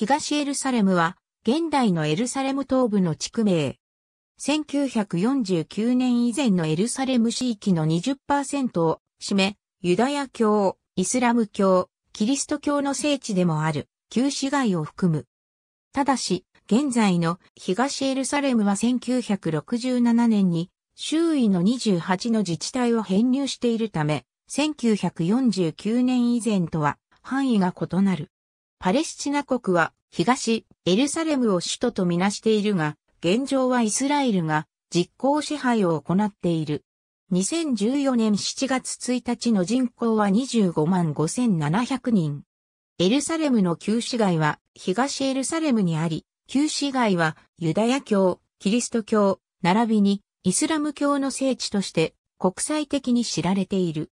東エルサレムは、現代のエルサレム東部の地区名。1949年以前のエルサレム地域の20%を占め、ユダヤ教、イスラム教、キリスト教の聖地でもある、旧市街を含む。ただし、現在の東エルサレムは1967年に周囲の28の自治体を編入しているため、1949年以前とは範囲が異なる。パレスチナ国は東エルサレムを首都とみなしているが、現状はイスラエルが実効支配を行っている。2014年7月1日の人口は25万5700人。エルサレムの旧市街は東エルサレムにあり、旧市街はユダヤ教、キリスト教、並びにイスラム教の聖地として国際的に知られている。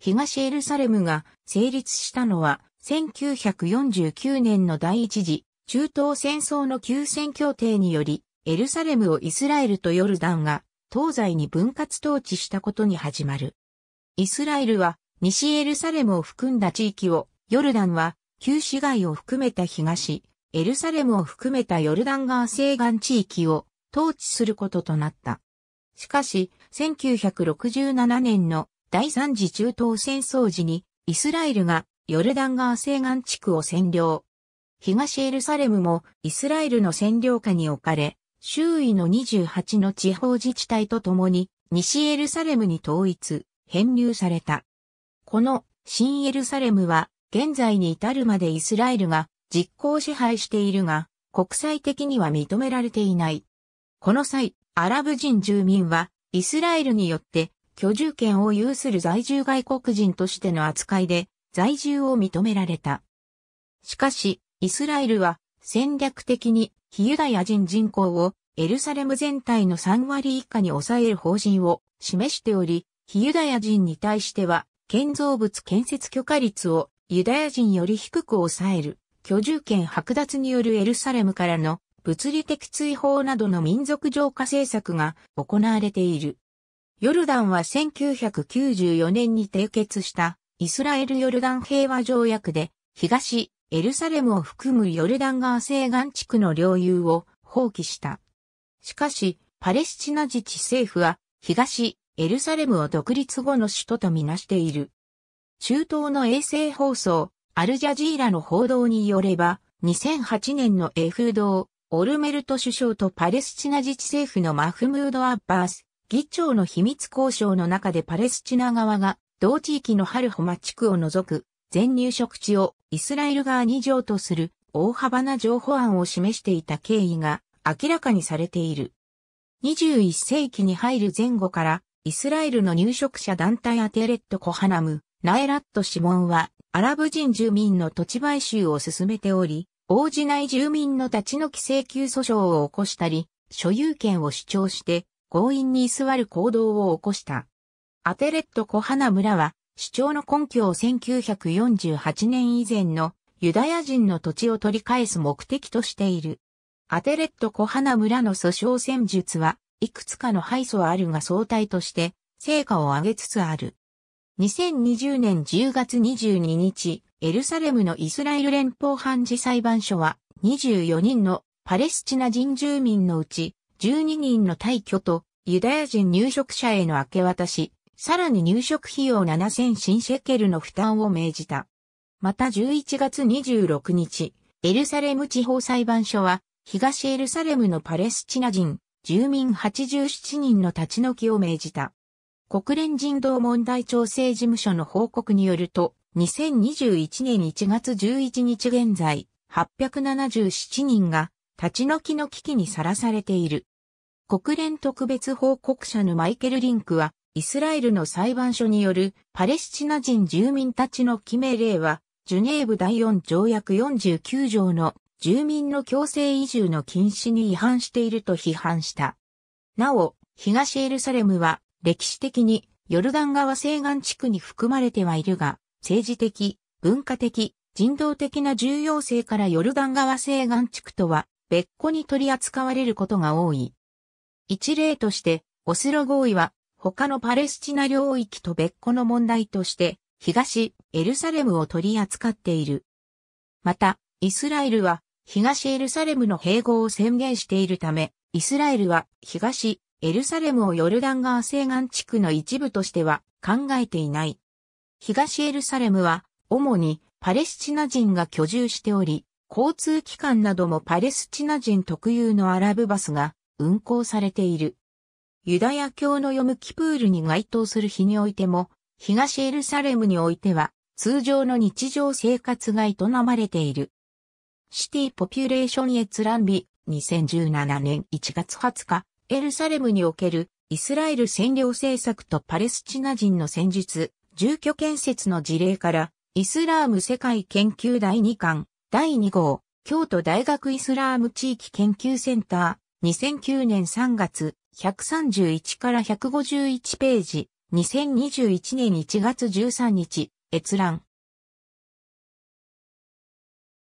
東エルサレムが成立したのは1949年の第一次中東戦争の休戦協定により、エルサレムをイスラエルとヨルダンが東西に分割統治したことに始まる。イスラエルは西エルサレムを含んだ地域を、ヨルダンは旧市街を含めた東、エルサレムを含めたヨルダン川西岸地域を統治することとなった。しかし、1967年の第三次中東戦争時にイスラエルがヨルダン川西岸地区を占領。東エルサレムもイスラエルの占領下に置かれ、周囲の28の地方自治体と共に西エルサレムに統一、編入された。この新エルサレムは現在に至るまでイスラエルが実行支配しているが、国際的には認められていない。この際、アラブ人住民はイスラエルによって居住権を有する在住外国人としての扱いで在住を認められた。しかし、イスラエルは戦略的に非ユダヤ人人口をエルサレム全体の3割以下に抑える方針を示しており、非ユダヤ人に対しては建造物建設許可率をユダヤ人より低く抑える、居住権剥奪によるエルサレムからの物理的追放などの民族浄化政策が行われている。ヨルダンは1994年に締結したイスラエル・ヨルダン平和条約で、東、エルサレムを含むヨルダン川西岸地区の領有を放棄した。しかし、パレスチナ自治政府は、東、エルサレムを独立後の首都とみなしている。中東の衛星放送、アルジャジーラの報道によれば、2008年のエフードオルメルト首相とパレスチナ自治政府のマフムード・アッバース、議長の秘密交渉の中でパレスチナ側が同地域のハルホマ地区を除く全入植地をイスラエル側に譲渡する大幅な譲歩案を示していた経緯が明らかにされている。21世紀に入る前後からイスラエルの入植者団体アテレット・コハナム、ナエラット・シモンはアラブ人住民の土地買収を進めており、応じない住民の立ち退き請求訴訟を起こしたり、所有権を主張して強引に居座る行動を起こした。アテレット小花村は、主張の根拠を1948年以前のユダヤ人の土地を取り返す目的としている。アテレット小花村の訴訟戦術はいくつかの敗訴はあるが相対として成果を上げつつある。2020年10月22日、エルサレムのイスラエル連邦判事裁判所は24人のパレスチナ人住民のうち12人の退去とユダヤ人入植者への明け渡し、さらに入植費用7000新シェケルの負担を命じた。また11月26日、エルサレム地方裁判所は、東エルサレムのパレスチナ人、住民87人の立ち退きを命じた。国連人道問題調整事務所の報告によると、2021年1月11日現在、877人が立ち退きの危機にさらされている。国連特別報告者のマイケル・リンクは、イスラエルの裁判所によるパレスチナ人住民たちの記め令は、ジュネーブ第4条約49条の住民の強制移住の禁止に違反していると批判した。なお、東エルサレムは歴史的にヨルダン川西岸地区に含まれてはいるが、政治的、文化的、人道的な重要性からヨルダン川西岸地区とは別個に取り扱われることが多い。一例として、オスロ合意は他のパレスチナ領域と別個の問題として、東エルサレムを取り扱っている。また、イスラエルは東エルサレムの併合を宣言しているため、イスラエルは東エルサレムをヨルダン川西岸地区の一部としては考えていない。東エルサレムは主にパレスチナ人が居住しており、交通機関などもパレスチナ人特有のアラブバスが運行されている。ユダヤ教の読むキプールに該当する日においても、東エルサレムにおいては、通常の日常生活が営まれている。シティポピュレーション閲覧日、2017年1月20日、エルサレムにおけるイスラエル占領政策とパレスチナ人の戦術、住居建設の事例から、イスラーム世界研究第2巻、第2号、京都大学イスラーム地域研究センター、2009年3月、131から151ページ、2021年1月13日、閲覧。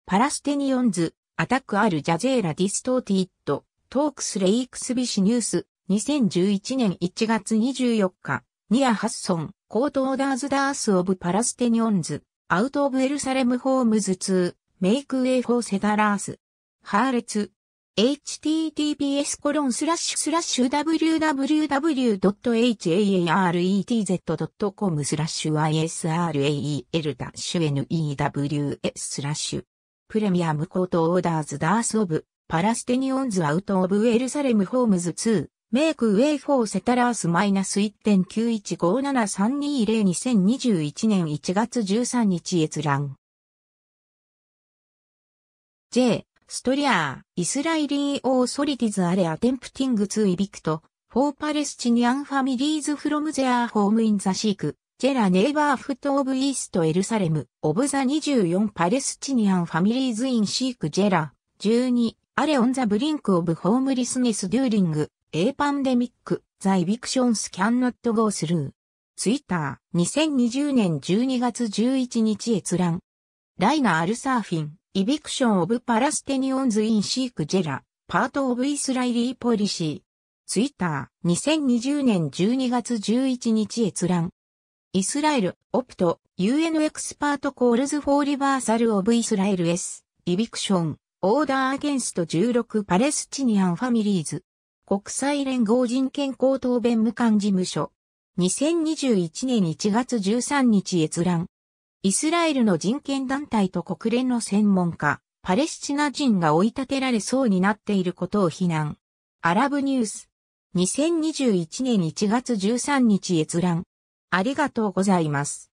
パラステニオンズ、アタックアルジャジェーラディストーティット、トークスレイクスビシニュース、2011年1月24日、ニア・ハッソン、コート・オーダーズ・ダース・オブ・パラステニオンズ、アウト・オブ・エルサレム・ホームズツー、メイク・ウェイ・フォー・セダラース、ハーレツ、https www.haretz.com スラッシュ israel-news スラッシュプレミアムコートオーダーズダースオブパラステニオンズアウトオブエルサレムホームズ2メイクウェイフォーセタラースマイナス1.9157320 2021年1月13日閲覧 J ストリアー、イスラエリーオーソリティズアレアテンプティングツーイビクト、フォーパレスチニアンファミリーズフロムゼアホームインザシーク、ジェラネイバーフットオブイーストエルサレム、オブザ24パレスチニアンファミリーズインシークジェラ、12、アレオンザブリンクオブホームリスネスデューリング、エー・パンデミック、ザイビクションスキャンノットゴースルー。ツイッター、2020年12月11日閲覧。ライナ・アルサーフィン。イビクション・オブ・パラステニオンズ・イン・シーク・ジェラ、パート・オブ・イスライリー・ポリシー。ツイッター、2020年12月11日閲覧。イスラエル、オプト、UN エクスパート・コールズ・フォー・リバーサル・オブ・イスラエル・エス、イビクション、オーダー・アゲンスト16パレスチニアン・ファミリーズ。国際連合人権高等弁務官事務所。2021年1月13日閲覧。イスラエルの人権団体と国連の専門家、パレスチナ人が追い立てられそうになっていることを非難。アラブニュース。2021年1月13日閲覧。ありがとうございます。